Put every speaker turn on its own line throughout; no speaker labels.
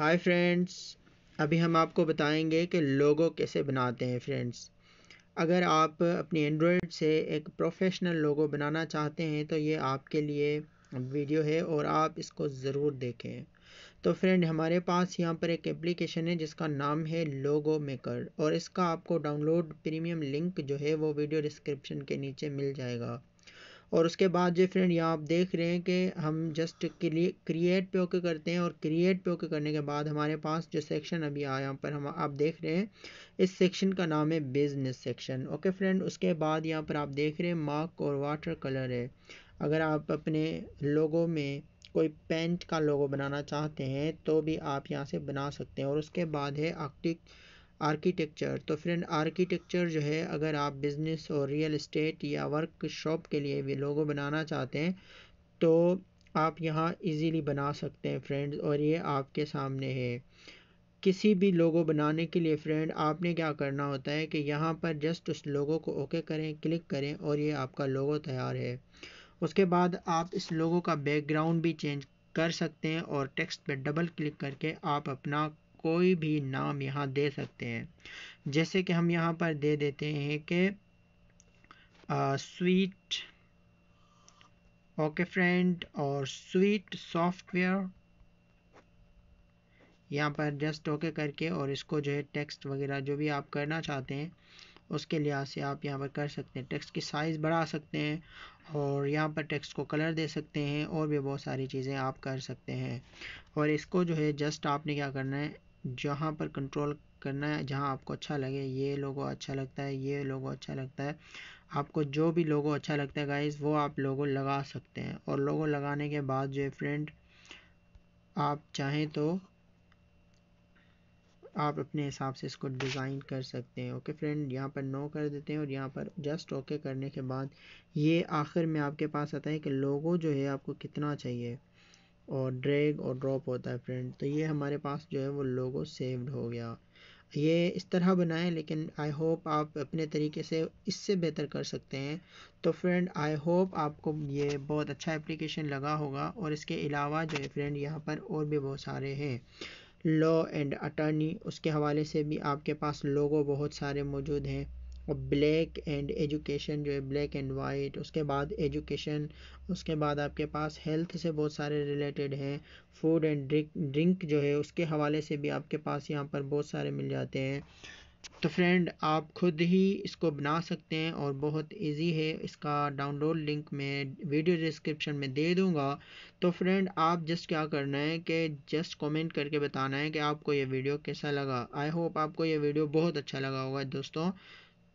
hi friends अभी हम आपको बताएंगे कि लोगो कैसे बनाते हैं फ्रेंड्स अगर आप अपनी एंड्रॉयड से एक प्रोफेशनल लोगो बनाना चाहते हैं तो ये आपके लिए वीडियो है और आप इसको ज़रूर देखें तो फ्रेंड हमारे पास यहाँ पर एक एप्लीकेशन है जिसका नाम है लोगो मेकर और इसका आपको डाउनलोड प्रीमियम लिंक जो है वो वीडियो डिस्क्रिप्शन के नीचे मिल जाएगा और उसके बाद जो फ्रेंड यहाँ आप देख रहे हैं कि हम जस्ट क्रिएट पे ओके करते हैं और क्रिएट पे ओके करने के बाद हमारे पास जो सेक्शन अभी आया यहाँ पर हम आप देख रहे हैं इस सेक्शन का नाम है बिजनेस सेक्शन ओके फ्रेंड उसके बाद यहाँ पर आप देख रहे हैं मार्क और वाटर कलर है अगर आप अपने लोगों में कोई पेंट का लोगो बनाना चाहते हैं तो भी आप यहाँ से बना सकते हैं और उसके बाद है आर्टिक आर्किटेक्चर तो फ्रेंड आर्किटेक्चर जो है अगर आप बिज़नेस और रियल इस्टेट या वर्कशॉप के लिए भी लोगो बनाना चाहते हैं तो आप यहाँ इजीली बना सकते हैं फ्रेंड्स और ये आपके सामने है किसी भी लोगो बनाने के लिए फ्रेंड आपने क्या करना होता है कि यहाँ पर जस्ट उस लोगो को ओके करें क्लिक करें और ये आपका लोगो तैयार है उसके बाद आप इस लोगो का बैकग्राउंड भी चेंज कर सकते हैं और टेक्स्ट पर डबल क्लिक करके आप अपना कोई भी नाम यहाँ दे सकते हैं जैसे कि हम यहाँ पर दे देते हैं कि स्वीट ओके फ्रेंड और स्वीट सॉफ्टवेयर यहाँ पर जस्ट ओके करके और इसको जो है टेक्स्ट वगैरह जो भी आप करना चाहते हैं उसके लिहाज से आप यहाँ पर कर सकते हैं टेक्स्ट की साइज़ बढ़ा सकते हैं और यहाँ पर टेक्स्ट को कलर दे सकते हैं और भी बहुत सारी चीज़ें आप कर सकते हैं और इसको जो है जस्ट आपने क्या करना है जहाँ पर कंट्रोल करना है जहाँ आपको अच्छा लगे ये लोगो अच्छा लगता है ये लोगो अच्छा लगता है आपको जो भी लोगो अच्छा लगता है गाइस वो आप लोगो लगा सकते हैं और लोगो लगाने के बाद जो है फ्रेंड आप चाहें तो आप अपने हिसाब से इसको डिज़ाइन कर सकते हैं ओके फ्रेंड यहाँ पर नो कर देते हैं और यहाँ पर जस्ट ओके करने के बाद ये आखिर में आपके पास आता है कि लोगो जो है आपको कितना चाहिए और ड्रैग और ड्रॉप होता है फ्रेंड तो ये हमारे पास जो है वो लोगो सेव्ड हो गया ये इस तरह बनाएं लेकिन आई होप आप अपने तरीके से इससे बेहतर कर सकते हैं तो फ्रेंड आई होप आपको ये बहुत अच्छा एप्लीकेशन लगा होगा और इसके अलावा जो है फ्रेंड यहाँ पर और भी बहुत सारे हैं लॉ एंड अटर्नी उसके हवाले से भी आपके पास लोगो बहुत सारे मौजूद हैं और ब्लैक एंड एजुकेशन जो है ब्लैक एंड वाइट उसके बाद एजुकेशन उसके बाद आपके पास हेल्थ से बहुत सारे रिलेटेड हैं फूड एंड ड्रिंक ड्रिंक जो है उसके हवाले से भी आपके पास यहाँ पर बहुत सारे मिल जाते हैं तो फ्रेंड आप खुद ही इसको बना सकते हैं और बहुत इजी है इसका डाउनलोड लिंक मैं वीडियो डिस्क्रिप्शन में दे दूंगा तो फ्रेंड आप जस्ट क्या करना है कि जस्ट कमेंट करके बताना है कि आपको ये वीडियो कैसा लगा आई होप आपको ये वीडियो बहुत अच्छा लगा होगा दोस्तों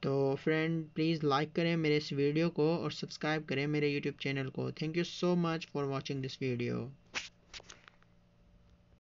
तो फ्रेंड प्लीज़ लाइक करें मेरे इस वीडियो को और सब्सक्राइब करें मेरे यूट्यूब चैनल को thank you so much for watching this video